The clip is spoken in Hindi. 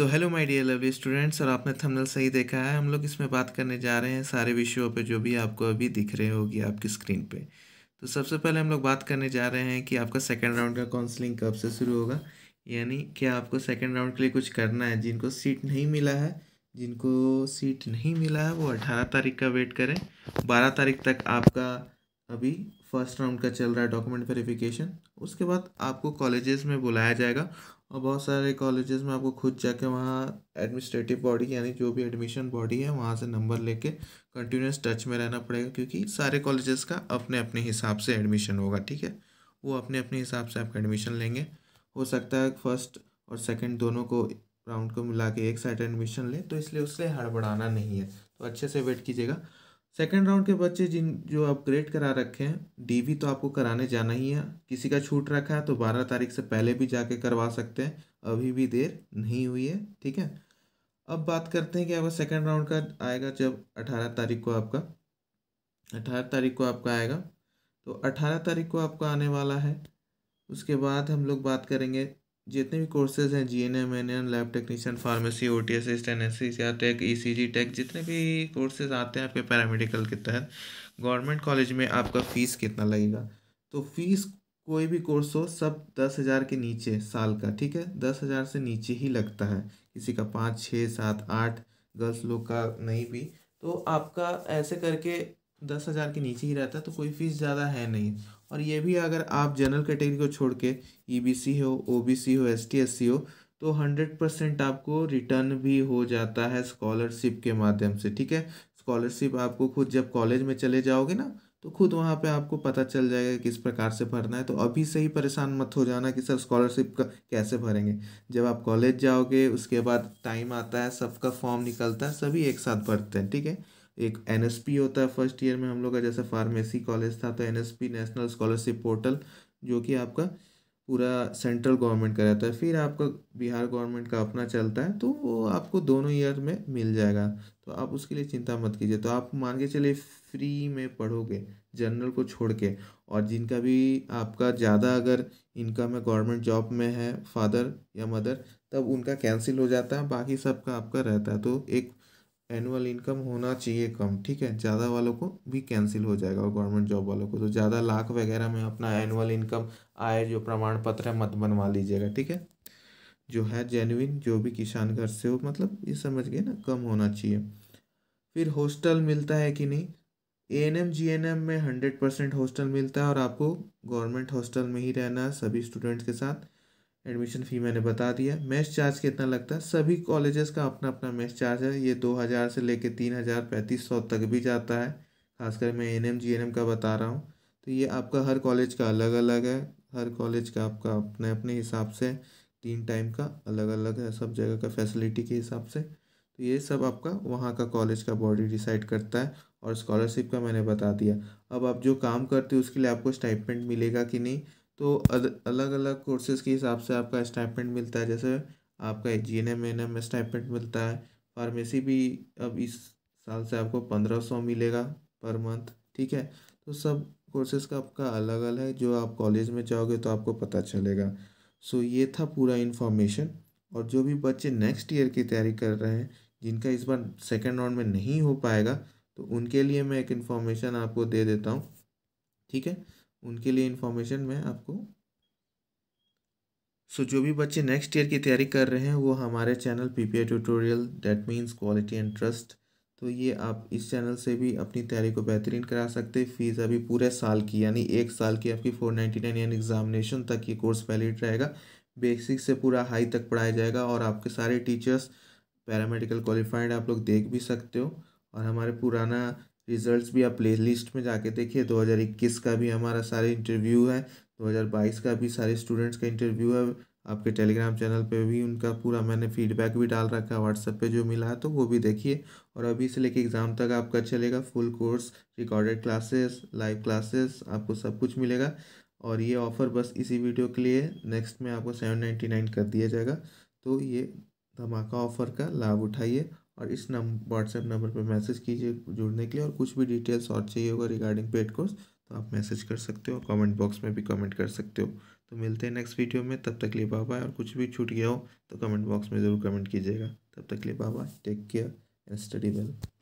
so hello my dear lovely students और आपने थंबनेल सही देखा है हम लोग इसमें बात करने जा रहे हैं सारे विषयों पे जो भी आपको अभी दिख रहे होगी आपकी स्क्रीन पे तो सबसे पहले हम लोग बात करने जा रहे हैं कि आपका सेकेंड राउंड का काउंसलिंग कब से शुरू होगा यानी क्या आपको सेकेंड राउंड के लिए कुछ करना है जिनको सीट नहीं मिला है जिनको सीट नहीं मिला है वो अठारह तारीख का वेट करें बारह तारीख तक आपका अभी फर्स्ट राउंड का चल रहा है डॉक्यूमेंट वेरिफिकेशन उसके बाद आपको कॉलेजेस में बुलाया जाएगा और बहुत सारे कॉलेजेस में आपको खुद जाके वहाँ एडमिनिस्ट्रेटिव बॉडी यानी जो भी एडमिशन बॉडी है वहाँ से नंबर लेके कंटिन्यूस टच में रहना पड़ेगा क्योंकि सारे कॉलेजेस का अपने अपने हिसाब से एडमिशन होगा ठीक है वो अपने अपने हिसाब से आपका एडमिशन लेंगे हो सकता है फर्स्ट और सेकेंड दोनों को राउंड को मिला के एक साइड एडमिशन लें तो इसलिए उससे हड़बड़ाना नहीं है तो अच्छे से वेट कीजिएगा सेकेंड राउंड के बच्चे जिन जो अपग्रेड करा रखे हैं डीवी तो आपको कराने जाना ही है किसी का छूट रखा है तो बारह तारीख से पहले भी जाके करवा सकते हैं अभी भी देर नहीं हुई है ठीक है अब बात करते हैं कि आपका सेकेंड राउंड का आएगा जब अठारह तारीख को आपका अठारह तारीख को आपका आएगा तो अठारह तारीख को आपका आने वाला है उसके बाद हम लोग बात करेंगे जितने भी कोर्सेज हैं G N M N N lab technician pharmacy O T assistant S C या टेक ई सी जी टेक जितने भी कोर्सेज आते हैं आपके पैरामेडिकल के तहत गवर्नमेंट कॉलेज में आपका फ़ीस कितना लगेगा तो फीस कोई भी कोर्स हो सब दस हज़ार के नीचे साल का ठीक है दस हज़ार से नीचे ही लगता है किसी का पाँच छः सात आठ गर्ल्स लोग का नहीं भी तो आपका ऐसे करके दस हज़ार के नीचे ही रहता है तो कोई फीस ज़्यादा है नहीं और ये भी अगर आप जनरल कैटेगरी को छोड़ के ई e हो ओ हो एस टी हो तो हंड्रेड परसेंट आपको रिटर्न भी हो जाता है स्कॉलरशिप के माध्यम से ठीक है स्कॉलरशिप आपको खुद जब कॉलेज में चले जाओगे ना तो खुद वहाँ पे आपको पता चल जाएगा किस प्रकार से भरना है तो अभी से ही परेशान मत हो जाना कि सर स्कॉलरशिप का कैसे भरेंगे जब आप कॉलेज जाओगे उसके बाद टाइम आता है सबका फॉर्म निकलता है सभी एक साथ भरते हैं ठीक है एक एन होता है फर्स्ट ईयर में हम लोग का जैसे फार्मेसी कॉलेज था तो एन नेशनल स्कॉलरशिप पोर्टल जो कि आपका पूरा सेंट्रल गवर्नमेंट का रहता है फिर आपका बिहार गवर्नमेंट का अपना चलता है तो वो आपको दोनों ईयर में मिल जाएगा तो आप उसके लिए चिंता मत कीजिए तो आप मान के चलिए फ्री में पढ़ोगे जनरल को छोड़ के और जिनका भी आपका ज़्यादा अगर इनकम है गवर्नमेंट जॉब में है फादर या मदर तब उनका कैंसिल हो जाता है बाकी सबका आपका रहता है तो एक एनुअल इनकम होना चाहिए कम ठीक है ज़्यादा वालों को भी कैंसिल हो जाएगा और गवर्नमेंट जॉब वालों को तो ज़्यादा लाख वगैरह में अपना एनुअल इनकम आय जो प्रमाण पत्र है मत बनवा लीजिएगा ठीक है जो है जेन्यन जो भी किसान घर से हो मतलब ये समझ गए ना कम होना चाहिए फिर हॉस्टल मिलता है कि नहीं A N M G N M में हंड्रेड परसेंट हॉस्टल मिलता है और आपको गवर्नमेंट हॉस्टल में ही रहना है सभी स्टूडेंट्स के साथ एडमिशन फ़ी मैंने बता दिया मेस चार्ज कितना लगता है सभी कॉलेजेस का अपना अपना मेस चार्ज है ये दो हज़ार से लेके तीन हज़ार पैंतीस सौ तक भी जाता है खासकर मैं N M G N M का बता रहा हूँ तो ये आपका हर कॉलेज का अलग अलग है हर कॉलेज का आपका अपने अपने हिसाब से तीन टाइम का अलग अलग है सब जगह का फैसिलिटी के हिसाब से तो ये सब आपका वहाँ का कॉलेज का बॉडी डिसाइड करता है और स्कॉलरशिप का मैंने बता दिया अब आप जो काम करते हो उसके लिए आपको स्टाइपमेंट मिलेगा कि नहीं तो अलग अलग कोर्सेज़ के हिसाब से आपका स्टाइपमेंट मिलता है जैसे आपका G N M N M में मिलता है फार्मेसी भी अब इस साल से आपको पंद्रह सौ मिलेगा पर मंथ ठीक है तो सब कोर्सेज का आपका अलग अलग है जो आप कॉलेज में जाओगे तो आपको पता चलेगा सो ये था पूरा इन्फॉर्मेशन और जो भी बच्चे नेक्स्ट ईयर की तैयारी कर रहे हैं जिनका इस बार सेकेंड राउंड में नहीं हो पाएगा तो उनके लिए मैं एक इन्फॉर्मेशन आपको दे देता हूँ ठीक है उनके लिए इन्फॉर्मेशन मैं आपको सो so, जो भी बच्चे नेक्स्ट ईयर की तैयारी कर रहे हैं वो हमारे channel P P tutorial that means quality and trust तो ये आप इस चैनल से भी अपनी तैयारी को बेहतरीन करा सकते हैं फ़ीस अभी पूरे साल की यानी एक साल की आपकी फोर नाइन्टी नाइन यानी एग्जामिनेशन तक ये कोर्स वैलिड रहेगा बेसिक से पूरा हाई तक पढ़ाया जाएगा और आपके सारे टीचर्स पैरामेडिकल क्वालिफाइड आप लोग देख भी सकते हो और हमारे पुराना रिजल्ट्स भी आप प्ले लिस्ट में जाके देखिए 2021 का भी हमारा सारे इंटरव्यू है 2022 का भी सारे स्टूडेंट्स का इंटरव्यू है आपके टेलीग्राम चैनल पे भी उनका पूरा मैंने फीडबैक भी डाल रखा है व्हाट्सएप पे जो मिला है तो वो भी देखिए और अभी से लेके एग्ज़ाम तक आपका चलेगा full course recorded classes live classes आपको सब कुछ मिलेगा और ये ऑफ़र बस इसी वीडियो के लिए नेक्स्ट में आपको सेवन नाइन्टी नाइन कर दिया जाएगा तो ये धमाका ऑफ़र का लाभ उठाइए और इस नम व्हाट्सएप नंबर पर मैसेज कीजिए जुड़ने के लिए और कुछ भी डिटेल्स और चाहिए होगा रिगार्डिंग पेड कोर्स तो आप मैसेज कर सकते हो कमेंट बॉक्स में भी कमेंट कर सकते हो तो मिलते हैं नेक्स्ट वीडियो में तब तक लिए बाय बाय और कुछ भी छूट गया हो तो कमेंट बॉक्स में ज़रूर कमेंट कीजिएगा तब तक लिए bye bye take care and study well